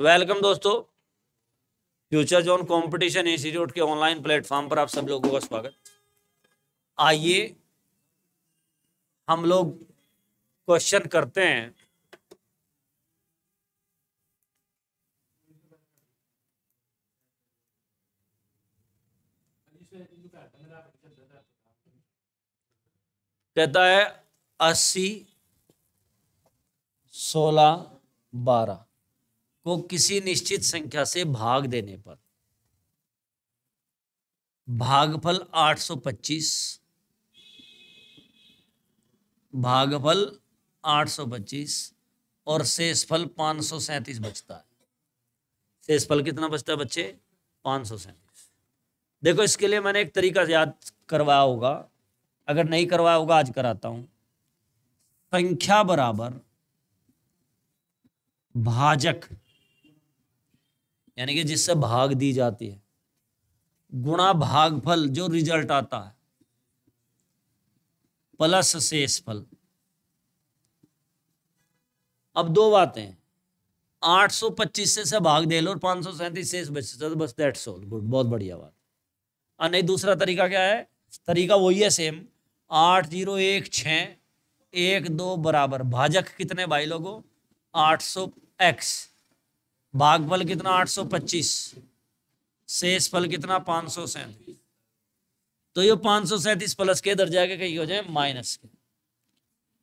Welcome दोस्तों future zone competition institute के online platform पर आप सब लोगों का स्वागत आइए हम लोग क्वेश्चन करते हैं कहता है अस्सी सोलह बारह को किसी निश्चित संख्या से भाग देने पर भागफल 825 भागफल 825 और शेषफल पाँच सौ सैंतीस बचता है शेषफल कितना बचता है बच्चे पाँच सौ सैंतीस देखो इसके लिए मैंने एक तरीका याद करवाया होगा अगर नहीं करवाया होगा आज कराता हूँ संख्या बराबर भाजक यानी कि जिससे भाग दी जाती है गुणा भागफल जो रिजल्ट आता है प्लस फल अब दो बातें 825 से से भाग दे लो और पांच सौ सैंतीस शेष बच तो बस डेट सोल गुड बहुत बढ़िया बात और नहीं दूसरा तरीका क्या है तरीका वही है सेम आठ जीरो एक छ एक दो बराबर भाजक कितने भाई लोगों आठ सौ एक्स भागफल कितना 825 शेष फल कितना पाँच सौ सैंतीस तो ये पांच सौ सैंतीस प्लस के इधर जाके कहीं हो जाए माइनस के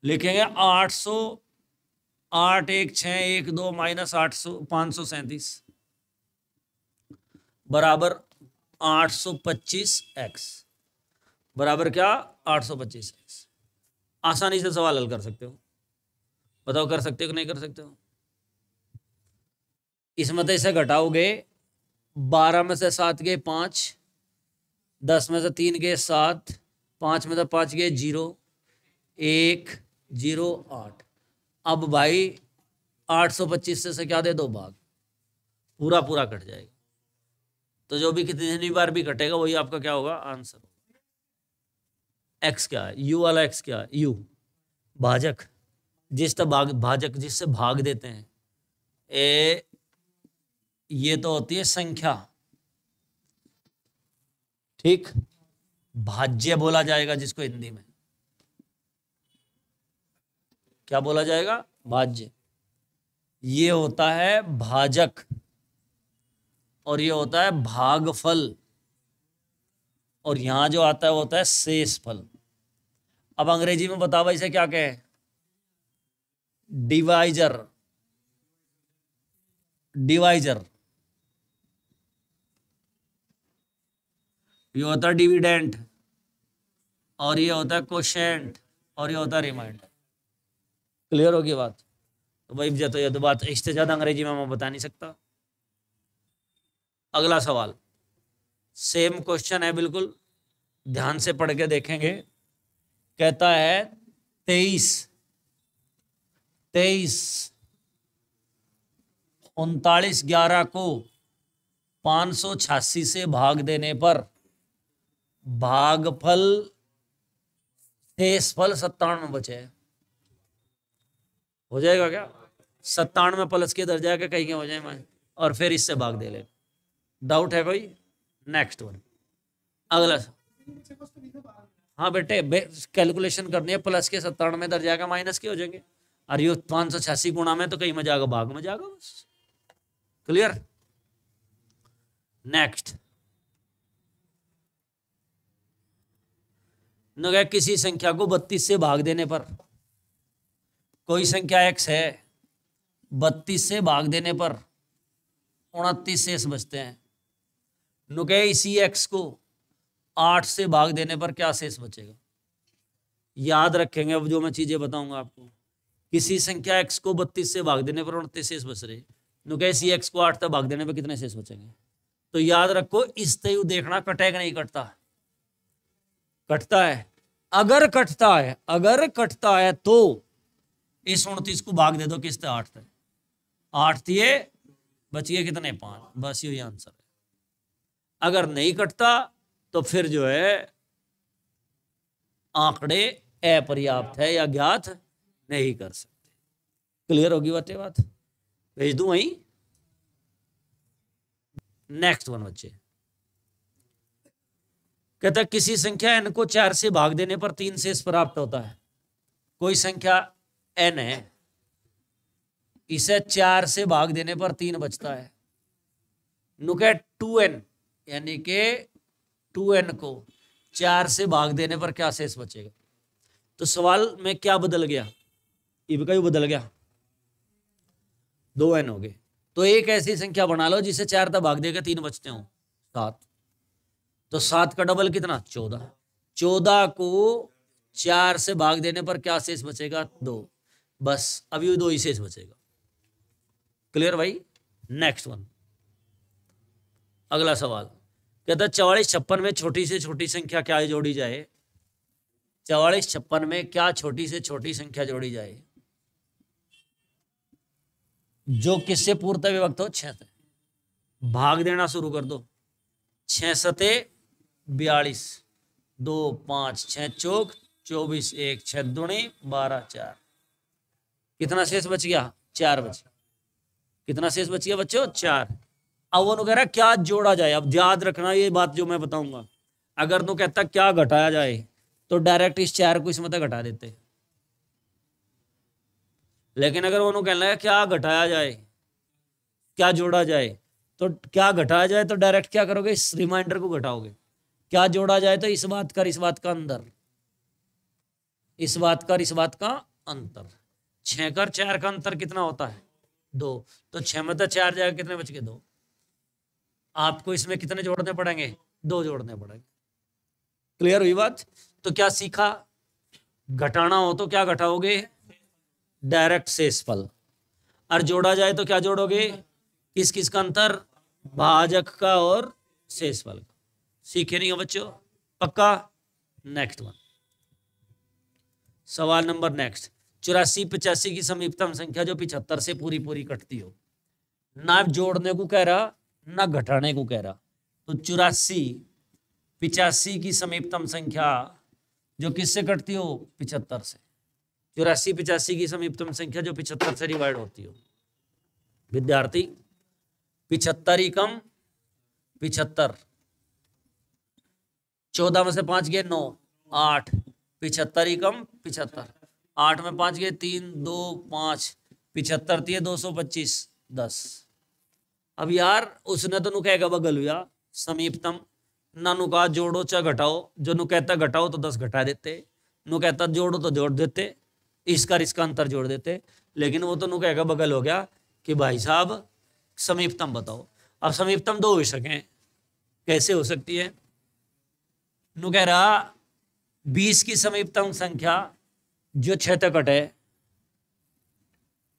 लिखेंगे आठ सौ आठ एक छ एक दो माइनस आठ सौ पांच सौ सैंतीस बराबर आठ सौ पच्चीस एक्स बराबर क्या आठ सौ पच्चीस एक्स आसानी से सवाल हल कर सकते हो बताओ कर सकते हो कि नहीं कर सकते हो इसमें तो इसे घटाओगे बारह में से सात गए पाँच दस में से तीन गए सात पाँच में से पाँच गए जीरो एक जीरो आठ अब भाई आठ सौ पच्चीस से, से क्या दे दो भाग पूरा पूरा कट जाएगा तो जो भी कितनी बार भी कटेगा वही आपका क्या होगा आंसर होगा एक्स क्या है यू वाला एक्स क्या है यू भाजक जिस भाग भाजक जिससे भाग देते हैं ए ये तो होती है संख्या ठीक भाज्य बोला जाएगा जिसको हिंदी में क्या बोला जाएगा भाज्य ये होता है भाजक और ये होता है भागफल और यहां जो आता है वो होता है शेष फल अब अंग्रेजी में बताओ इसे क्या कहे डिवाइजर डिवाइजर ये होता है डिविडेंट और ये होता है क्वेश्चन और ये होता है रिमाइंडर क्लियर होगी बात तो भाई जाते तो ये तो बात इससे ज़्यादा अंग्रेजी में मैं बता नहीं सकता अगला सवाल सेम क्वेश्चन है बिल्कुल ध्यान से पढ़ के देखेंगे कहता है तेईस तेईस उनतालीस ग्यारह को पाँच सौ छियासी से भाग देने पर भागफल शेषफल सत्तानवे बचे हो जाएगा क्या सत्तानवे प्लस के दर्जा के कहीं के हो जाए मैं और फिर इससे भाग दे ले डाउट है कोई नेक्स्ट वन अगला हाँ बेटे बे, कैलकुलेशन करनी है प्लस के सत्तानवे दर्जा का माइनस के हो जाएंगे अरे यो पांच सौ छियासी गुणा में तो कहीं मजा जाएगा भाग में जाएगा बस क्लियर नेक्स्ट न किसी संख्या को बत्तीस से भाग देने पर कोई संख्या एक्स है बत्तीस से भाग देने पर उनतीस शेष बचते हैं नुके इसी एक्स को आठ से भाग देने पर क्या शेष बचेगा याद रखेंगे अब जो मैं चीज़ें बताऊंगा आपको किसी संख्या एक्स को बत्तीस से भाग देने पर उनतीस शेष बच रहे नुके इसी एक्स को आठ तक भाग देने पर कितने शेष बचेंगे तो याद रखो इस तय देखना कटेगा नहीं कटता कटता है अगर कटता है अगर कटता है तो इस उनतीस को भाग दे दो किस आठ तक आठ दिए बचिए कितने पांच बस यही आंसर है अगर नहीं कटता तो फिर जो है आंकड़े अपर्याप्त है या ज्ञात नहीं कर सकते क्लियर होगी बातें बात भेज दू वही नेक्स्ट वन बच्चे कहता किसी संख्या एन को चार से भाग देने पर तीन शेष प्राप्त होता है कोई संख्या एन है इसे चार से भाग देने पर तीन बचता है लुक टू एन यानी के टू एन को चार से भाग देने पर क्या शेष बचेगा तो सवाल में क्या बदल गया इब का बदल गया दो एन हो गए तो एक ऐसी संख्या बना लो जिसे चार तक भाग देगा तीन बचते हो सात तो सात का डबल कितना चौदह चौदह को चार से भाग देने पर क्या शेष बचेगा दो बस अभी दो ही शेष बचेगा क्लियर भाई नेक्स्ट वन अगला सवाल कहता है चौवालीस छप्पन में छोटी से छोटी संख्या क्या जोड़ी जाए चौवालीस छप्पन में क्या छोटी से छोटी संख्या जोड़ी जाए जो किससे पूर्त विभक्त हो छह भाग देना शुरू कर दो छह सते बयालीस दो पाँच छः चौक चौबीस एक छः दुणी बारह चार कितना शेष बच गया चार बच गया कितना शेष बच गया बच्चों चार अब वो कह रहा है क्या जोड़ा जाए अब याद रखना ये बात जो मैं बताऊंगा अगर तू कहता क्या घटाया जाए तो डायरेक्ट इस चार को इसमें तो घटा देते लेकिन अगर वो कहना है क्या घटाया जाए क्या जोड़ा जाए तो क्या घटाया जाए तो डायरेक्ट क्या करोगे इस रिमाइंडर को घटाओगे क्या जोड़ा जाए तो इस बात का इस बात का अंदर इस बात का इस बात का अंतर छह कर चार का अंतर कितना होता है दो तो छह में तो चार जाएगा कितने बच गए दो आपको इसमें कितने जोड़ने पड़ेंगे दो जोड़ने पड़ेंगे क्लियर हुई बात तो क्या सीखा घटाना हो तो क्या घटाओगे डायरेक्ट सेसफल और जोड़ा जाए तो क्या जोड़ोगे किस किस का अंतर भाजक का और सेसफल का सीखे नहीं हो बच्चों पक्का नेक्स्ट वन सवाल नंबर नेक्स्ट चौरासी पचासी की समीपतम संख्या जो पिछहत्तर से पूरी पूरी कटती हो ना जोड़ने को कह रहा ना घटाने को कह रहा तो चौरासी पिचासी की समीपतम संख्या जो किससे कटती हो पिछहत्तर से चौरासी पिचासी की समीपतम संख्या जो पिछहत्तर से डिवाइड होती हो विद्यार्थी पिछहत्तर ही कम पिछहत्तर चौदह में से पाँच गए नौ आठ पिछहत्तर ही कम पिछहत्तर आठ में पाँच गए तीन दो पाँच पिछहत्तर थी दो सौ पच्चीस दस अब यार उसने तो का बगल हुआ समीपतम ना नुका जोड़ो चाहे घटाओ जो नु कहता घटाओ तो दस घटा देते नु कहता जोड़ो तो जोड़ देते इसका इसका अंतर जोड़ देते लेकिन वो तो नु कहेगा बगल हो गया कि भाई साहब समीपतम बताओ अब समीपतम दो हो सके कैसे हो सकती है रहा बीस की समीपतम संख्या जो छः तक कटे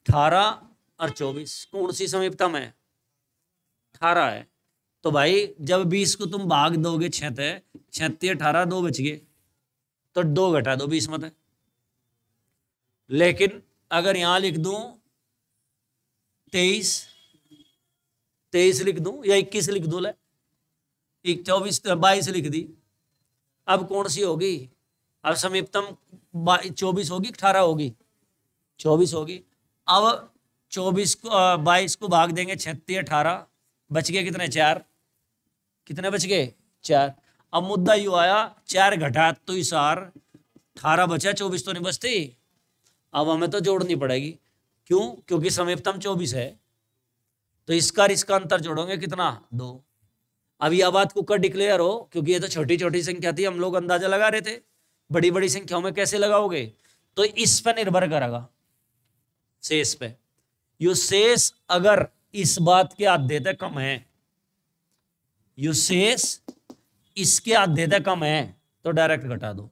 अठारह और चौबीस कौन सी समीपतम है अठारह है तो भाई जब बीस को तुम भाग दोगे छत छत्ती अठारह दो बच गए तो दो घटा दो बीस मत लेकिन अगर यहां लिख दू तेईस तेईस लिख दू या इक्कीस लिख दू ले चौबीस बाईस लिख दी अब कौन सी होगी अब समीपतम चौबीस होगी अठारह होगी चौबीस होगी अब चौबीस को बाईस को भाग देंगे छत्तीस अठारह बच गए कितने चार कितने बच गए चार अब मुद्दा यू आया चार घटा तो इस अठारह बचा चौबीस तो नहीं बचती अब हमें तो जोड़नी पड़ेगी क्यों क्योंकि समीपतम चौबीस है तो इसका इसका अंतर जोड़ोगे कितना दो अब यह आबाद कुकर डिक्लेयर हो क्योंकि ये तो छोटी छोटी संख्या थी हम लोग अंदाजा लगा रहे थे बड़ी बड़ी संख्याओं में कैसे लगाओगे तो इस पर निर्भर करेगा शेष पे यो शेष अगर इस बात के तक कम है यो शेष इसके तक कम है तो डायरेक्ट घटा दो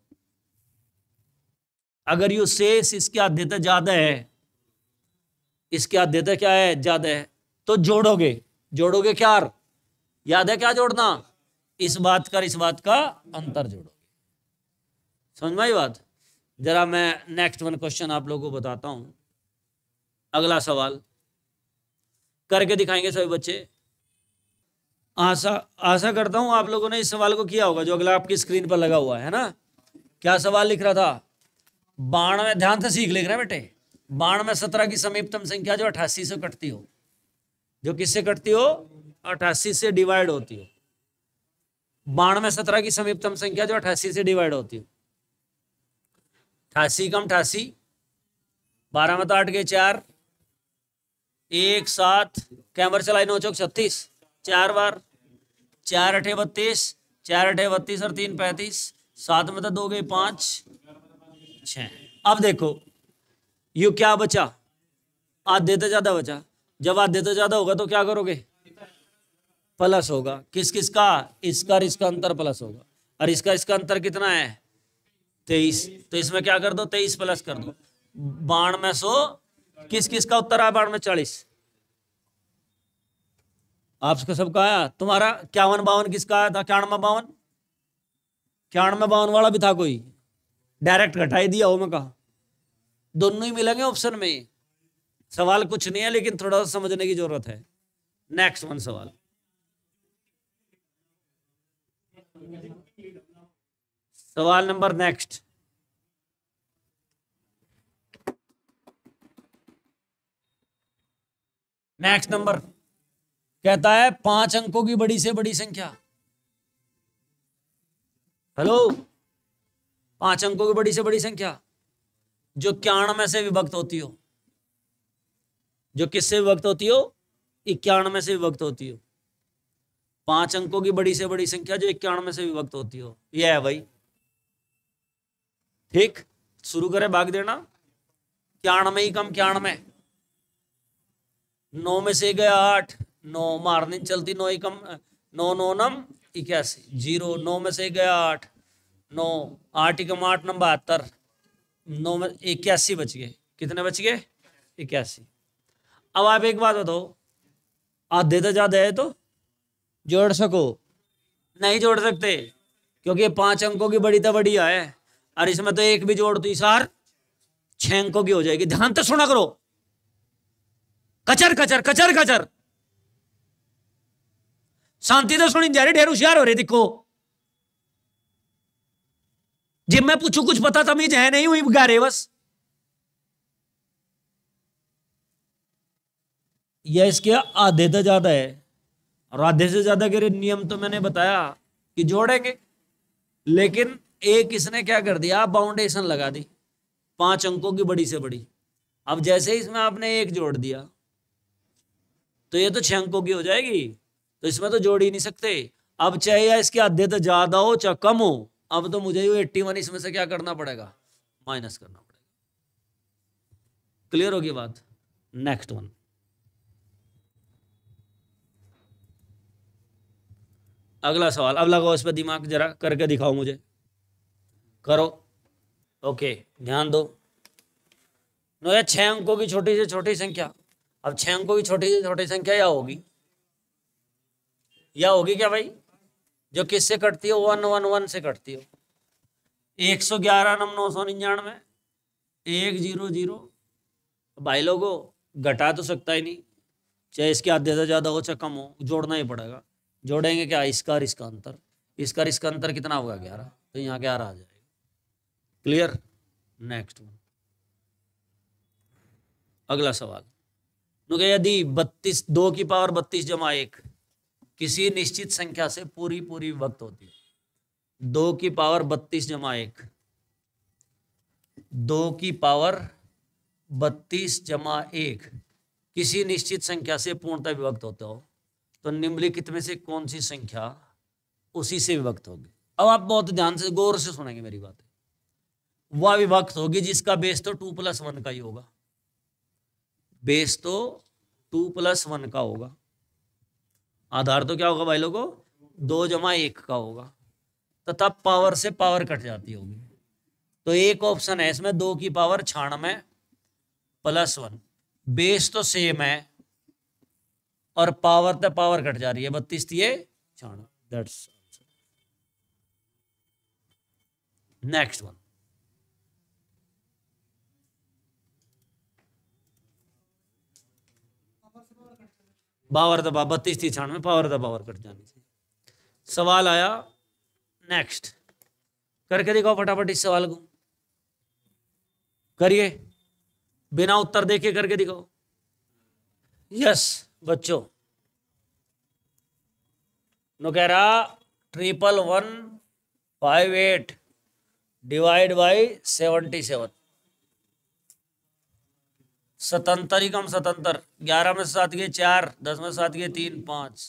अगर यो शेष इसके तक ज्यादा है इसके तक क्या है ज्यादा है तो जोड़ोगे जोड़ोगे क्या याद है क्या जोड़ना इस बात का इस बात का अंतर जोड़ोगे समझ में आई बात जरा मैं नेक्स्ट वन क्वेश्चन आप लोगों को बताता हूं अगला सवाल करके दिखाएंगे सभी बच्चे आशा आशा करता हूँ आप लोगों ने इस सवाल को किया होगा जो अगला आपकी स्क्रीन पर लगा हुआ है ना क्या सवाल लिख रहा था बाण में ध्यान से सीख लिख रहे हैं बेटे बाण में सत्रह की समीपतम संख्या जो अठासी से कटती हो जो किससे कटती हो अठासी से डिवाइड होती है बानवे सत्रह की समीपतम संख्या जो अठासी से डिवाइड होती है अठासी कम अठासी बारह में तो आठ के चार एक सात कैमर चलाई नौ चौक छत्तीस चार बार चार अठे बत्तीस चार अठे बत्तीस और तीन पैंतीस सात में तो दो गए पांच छ अब देखो यू क्या बचा आधे तो ज्यादा बचा जब आधे तो ज्यादा होगा तो क्या करोगे प्लस होगा किस किस का इसका और इसका अंतर प्लस होगा और इसका इसका अंतर कितना है तेईस तो इसमें क्या कर दो तेईस प्लस कर दो बाण में सो किस किस का उत्तर आया में चालीस आप सबका आया तुम्हारा क्यावन बावन किसका आया था क्यानवे बावन क्यानवे बावन वाला भी था कोई डायरेक्ट घटाई दिया हो मैं कहा दोनों ही मिलेंगे ऑप्शन में सवाल कुछ नहीं है लेकिन थोड़ा सा समझने की जरूरत है नेक्स्ट वन सवाल सवाल नंबर नेक्स्ट नेक्स्ट नंबर कहता है पांच अंकों की बड़ी से बड़ी संख्या हेलो पांच अंकों की बड़ी से बड़ी संख्या जो इक्यानवे से विभक्त होती हो जो किससे विभक्त होती हो इक्यानवे से विभक्त होती हो पांच अंकों की बड़ी से बड़ी संख्या जो इक्यानवे से विभक्त होती हो यह है भाई ठीक शुरू करें भाग देना में ही कम में नौ में से गया आठ नौ मारने चलती नौ ही कम नौ नौ नम इक्यासी जीरो नौ में से गया आठ नौ आठ कम आठ नम बहत्तर नौ में इक्यासी बच गए कितने बच गए इक्यासी अब आप एक बात बताओ आधे तो ज्यादा है तो जोड़ सको नहीं जोड़ सकते क्योंकि पांच अंकों की बड़ी तो बढ़िया है और इसमें तो एक भी जोड़ दी तो सार छेंकों की हो जाएगी ध्यान तो सुना करो कचर कचर कचर कचर शांति तो सुनी जा रही ढेर होशियार हो रही देखो जब मैं पूछू कुछ पता तमीज तो है नहीं हुई गारे रहे बस यह इसके आधे तो ज्यादा है और आधे से ज्यादा के नियम तो मैंने बताया कि जोड़ेंगे लेकिन एक इसने क्या कर दिया बाउंडेशन लगा दी पांच अंकों की बड़ी से बड़ी अब जैसे इसमें आपने एक जोड़ दिया तो ये तो छह अंकों की हो जाएगी तो इसमें तो जोड़ ही नहीं सकते अब चाहे इसके आधे तो ज्यादा हो चाहे कम हो अब तो मुझे एट्टी वन इसमें से क्या करना पड़ेगा माइनस करना पड़ेगा क्लियर होगी बात नेक्स्ट वन अगला सवाल अब लगाओ इस पर दिमाग जरा करके दिखाओ मुझे करो ओके ध्यान दो नो या छह अंकों की छोटी से छोटी संख्या अब छह अंकों की छोटी से छोटी संख्या या होगी या होगी क्या भाई जो किससे कटती हो वन वन वन से कटती हो एक सौ ग्यारह नम नौ सौ निन्यानवे एक जीरो जीरो भाई लोगों घटा तो सकता ही नहीं चाहे इसके आधे ज़्यादा हो चाहे कम हो जोड़ना ही पड़ेगा जोड़ेंगे क्या इसका और इसका अंतर इसका इसका अंतर कितना होगा ग्यारह तो यहाँ ग्यारह आ जाए क्लियर नेक्स्ट वन अगला सवाल यदि बत्तीस दो की पावर बत्तीस जमा एक किसी निश्चित संख्या से पूरी पूरी वक्त होती है दो की पावर बत्तीस जमा एक दो की पावर बत्तीस जमा एक किसी निश्चित संख्या से पूर्णतः विभक्त होते हो तो निम्नलिखित में से कौन सी संख्या उसी से विभक्त होगी अब आप बहुत ध्यान से गौर से सुनेंगे मेरी बात वह विभक्त होगी जिसका बेस तो टू प्लस वन का ही होगा बेस तो टू प्लस वन का होगा आधार तो क्या होगा भाई लोगों दो जमा एक का होगा तथा तो पावर से पावर कट जाती होगी तो एक ऑप्शन है इसमें दो की पावर छाण में प्लस वन बेस तो सेम है और पावर तो पावर कट जा रही है बत्तीस तीय तो छाण दैट्स नेक्स्ट वन बावर दबा बत्तीस छाण में पावर और कट जानी थी सवाल आया नेक्स्ट करके दिखाओ फटाफट इस सवाल को करिए बिना उत्तर देखे करके दिखाओ यस बच्चों नोकहरा triple one five eight divide by seventy seven सतंतर ही कम सतंतर ग्यारह में सात गए चार दस में सात गए तीन पाँच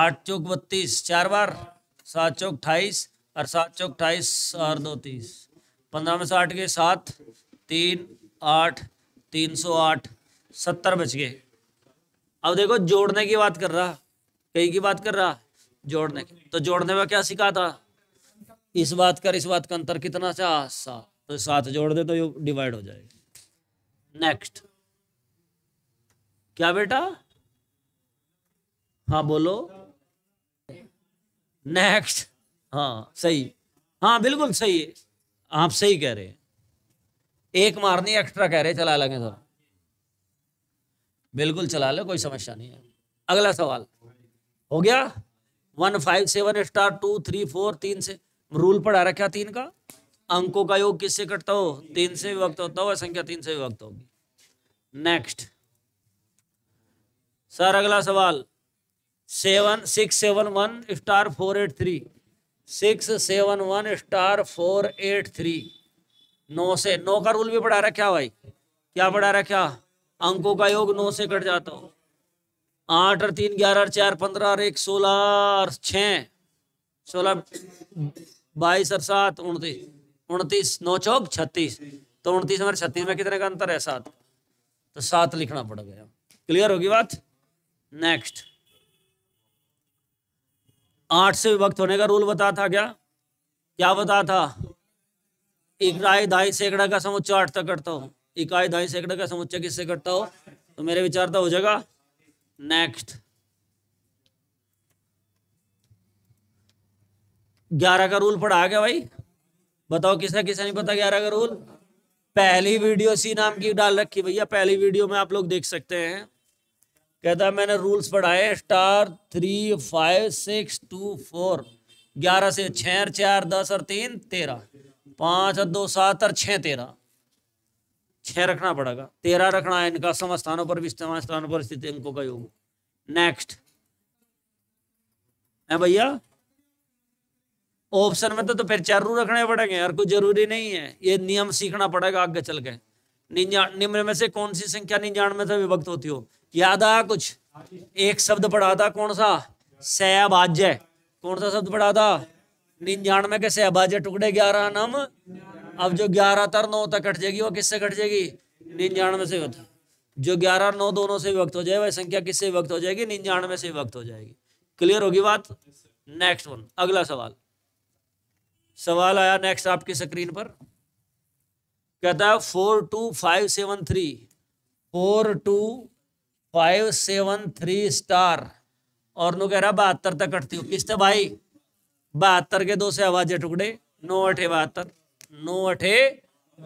आठ चौक बत्तीस चार बार सात चौक अट्ठाईस और सात चौक अट्ठाईस और दो तीस पंद्रह में से आठ गए सात तीन आठ तीन सौ आठ सत्तर बच गए अब देखो जोड़ने की बात कर रहा कई की बात कर रहा जोड़ने की तो जोड़ने में क्या सिखा था इस बात कर इस बात का अंतर कितना था सात तो सात जोड़ दे तो डिवाइड हो जाएगा नेक्स्ट क्या बेटा हाँ बोलो नेक्स्ट हाँ सही हाँ बिल्कुल सही है आप सही कह रहे हैं एक मारनी एक्स्ट्रा कह रहे चला लेंगे सर तो। बिल्कुल चला लो कोई समस्या नहीं है अगला सवाल हो गया one five seven star two three four तीन से रूल पढ़ा रखा तीन का अंकों का योग किससे कटता हो तीन से विभक्त होता हो संख्या तीन से विभक्त होगी नेक्स्ट सर अगला सवाल seven six seven one star four eight three six seven one star four eight three नौ से नौ का रूल भी पढ़ा रहा क्या भाई क्या पढ़ा रहा क्या अंकों का योग नौ से कट जाता हो आठ और तीन ग्यारह और चार पंद्रह और एक सोलह और छः सोलह बाईस और सात उनतीस उनतीस नौ चौक छत्तीस तो उनतीस और छत्तीस में कितने का अंतर है सात तो सात लिखना पड़ गया क्लियर होगी बात नेक्स्ट आठ से विभक्त होने का रूल बता था क्या क्या बता था इकाई दाई सैकड़ा का समुच्चय आठ तक करता हो इकाई दाई सैकड़ा का समुच्चय किससे करता हो तो मेरे विचार तो हो जाएगा नेक्स्ट ग्यारह का रूल पढ़ा गया भाई बताओ किसने किसा नहीं पता ग्यारह का रूल पहली वीडियो सी नाम की डाल रखी भैया पहली वीडियो में आप लोग देख सकते हैं कहता है मैंने रूल्स पढ़ाए star three five six two four ग्यारह से छः और चार दस और तीन तेरह पाँच और दो सात और छः तेरह छः रखना पड़ेगा तेरह रखना है इनका सम स्थानों पर भी स्थानों पर स्थित इनको का योग नेक्स्ट है भैया ऑप्शन में तो, तो फिर चारू रखने पड़ेंगे यार कोई जरूरी नहीं है ये नियम सीखना पड़ेगा आगे चल के निम्न में से कौन सी संख्या में से विभक्त होती हो याद आया कुछ एक शब्द पढ़ा था कौन सा सहबाज्य कौन सा शब्द पढ़ा था में के सहबाज्य टुकड़े ग्यारह नम अब जो ग्यारह तर नौ तक कट जाएगी वो किससे कट जाएगी में से होता जो ग्यारह नौ दोनों से विभक्त हो जाए वह संख्या किससे विभक्त हो जाएगी में से विभक्त हो जाएगी क्लियर होगी बात नेक्स्ट वन अगला सवाल सवाल आया नेक्स्ट आपकी स्क्रीन पर कहता है four two five seven three four two five seven three star और नो कह रहा बहत्तर तक कटती हो किस भाई बहत्तर के दो से आवाजे टुकड़े नौ अठे बहत्तर नौ अठे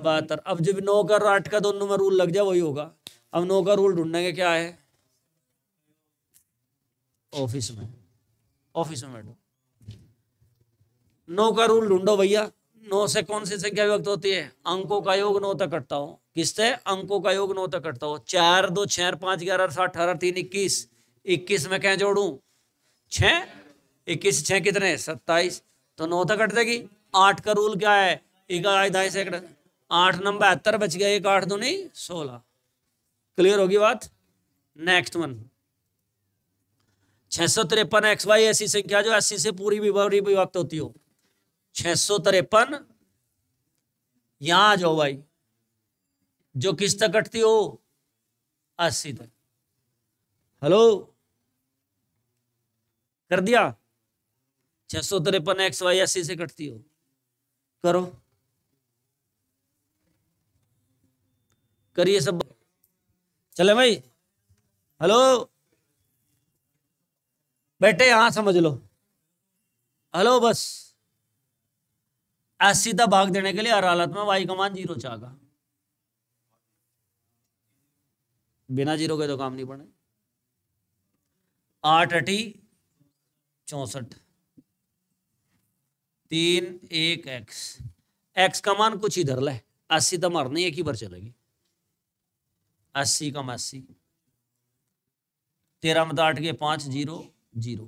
बहत्तर अब जब नौ का और आठ का दोनों में रूल लग जाए वही होगा अब नौ का रूल ढूंढने का क्या है ऑफिस में ऑफिस में बैठो नौ का रूल ढूंढो भैया नौ से कौन सी संख्या व्यक्त होती है अंकों का योग नौ तक कटता हो किससे अंकों का योग नौ तक कटता हो चार दो छह पांच ग्यारह सात अठारह तीन इक्कीस इक्कीस में क्या जोड़ू छः छ कितने सत्ताईस तो नौ तक कट देगी आठ का रूल क्या है एक ढाई सैकड़ आठ नंबर बहत्तर बच गया एक आठ दो नहीं सोलह क्लियर होगी बात नेक्स्ट वन छह सौ तिरपन एक्स वाई ऐसी संख्या जो अस्सी से पूरी विभक्त होती हो छह सौ तिरपन यहां आ जाओ भाई जो किस तक कटती हो अस्सी तक हेलो कर दिया छह सौ तिरपन एक्स वाई अस्सी से कटती हो करो करिए सब चले भाई हेलो बेटे यहां समझ लो हेलो बस सीधा भाग देने के लिए हर हालत में वाई का मान जीरो चाहगा बिना जीरो के तो काम नहीं पड़े आठ अटी चौसठ तीन एक एक्स एक्स का मान कुछ इधर ले अस्सी तो नहीं एक ही बार चलेगी अस्सी कम अस्सी तेरह मत आठ के पांच जीरो जीरो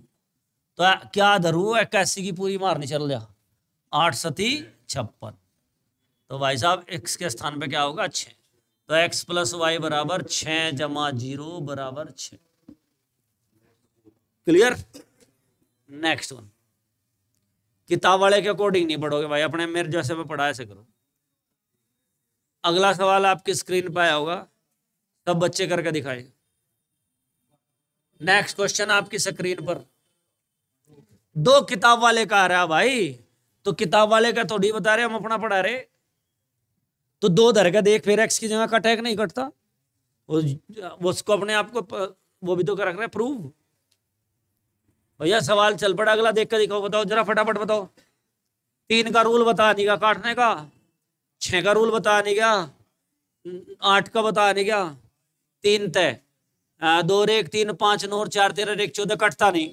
तो क्या धरू अस्सी की पूरी मारनी चल जा आठ सती छप्पन तो भाई साहब एक्स के स्थान पे क्या होगा छ तो एक्स प्लस वाई बराबर छ जमा जीरो बराबर छ क्लियर नेक्स्ट वन किताब वाले के अकॉर्डिंग नहीं पढ़ोगे भाई अपने मेरे जैसे में पढ़ा ऐसे करो अगला सवाल आपकी स्क्रीन पर आया होगा सब बच्चे करके दिखाए नेक्स्ट क्वेश्चन आपकी स्क्रीन पर दो किताब वाले का आ रहा भाई तो किताब वाले का थोड़ी बता रहे हम अपना पढ़ा रहे तो दो धर का देख फिर एक्स की जगह कट है कि नहीं कटता उसको अपने आप को वो भी तो कर रख रहे प्रूव भैया सवाल चल पड़ा अगला देख कर दिखाओ बताओ जरा फटाफट बताओ तीन का रूल बता नहीं गया काटने का छः का रूल बता नहीं गया आठ का बता नहीं गया तीन तय दो एक तीन पांच नौ चार तेरह एक चौदह कटता नहीं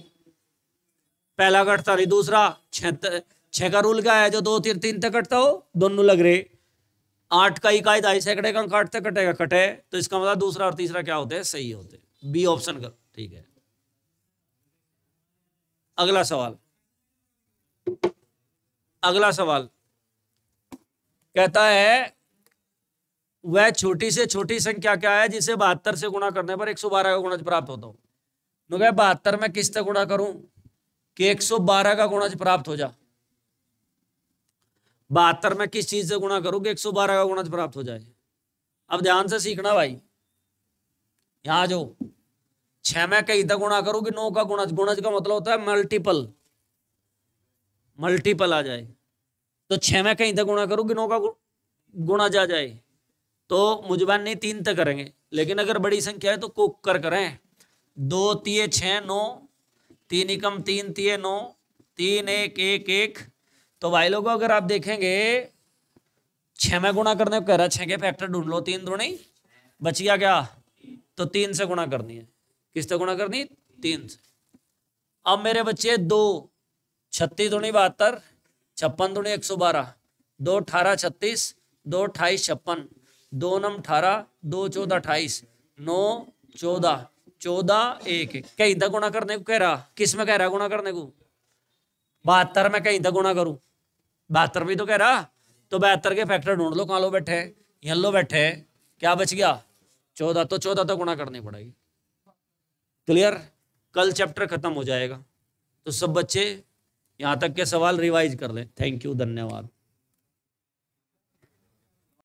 पहला कटता नहीं दूसरा छह छह का रूल क्या है जो दो तीन तीन तक कटता हो दोनों लग रहे आठ का इकाई ढाई से कटेगा काटते कटेगा कटे तो इसका मतलब दूसरा और तीसरा क्या होते हैं सही होते बी ऑप्शन का ठीक है अगला सवाल अगला सवाल कहता है वह छोटी से छोटी संख्या क्या है जिसे बहत्तर से गुणा करने पर एक सौ बारह का गुणज प्राप्त होता हो मैं बहत्तर में किस तक गुणा करूं कि एक सौ बारह का गुणज प्राप्त हो जा बहत्तर में किस चीज से गुणा करोगे एक सौ बारह का गुणा प्राप्त हो जाए अब ध्यान से सीखना भाई यहां जो छह में कई तक गुणा करोगे नौ का गुणज गुणज का मतलब होता है मल्टीपल मल्टीपल आ जाए तो छह में कहीं तक गुणा करोगे नौ का गुणज आ जाए तो मुजबान नहीं तीन तक करेंगे लेकिन अगर बड़ी संख्या है तो कुक कर करें दो तीय छ नौ तीन एकम तीन तीय नौ तीन एक एक एक तो भाई लोगों अगर आप देखेंगे छह में गुणा करने को कह रहा है के फैक्टर ढूंढ लो तीन नहीं बच गया क्या तो तीन से गुणा करनी है किस से गुणा करनी तीन से अब मेरे बच्चे दो छत्तीस दूनी बहत्तर छप्पन दूनी एक सौ बारह दो अठारह छत्तीस दो अट्ठाईस छप्पन दो नम अठारह दो चौदह अट्ठाईस नौ चौदह चौदह एक कहीं तक गुणा करने को कह रहा किस में कह रहा गुणा करने को बहत्तर में कहीं तक गुणा करूं बहत्तर भी तो कह रहा तो बहत्तर के फैक्टर ढूंढ लो कहाँ लो बैठे यहाँ लो बैठे क्या बच गया चौदह तो चौदह तो गुणा करनी पड़ेगी क्लियर कल चैप्टर खत्म हो जाएगा तो सब बच्चे यहाँ तक के सवाल रिवाइज कर लें थैंक यू धन्यवाद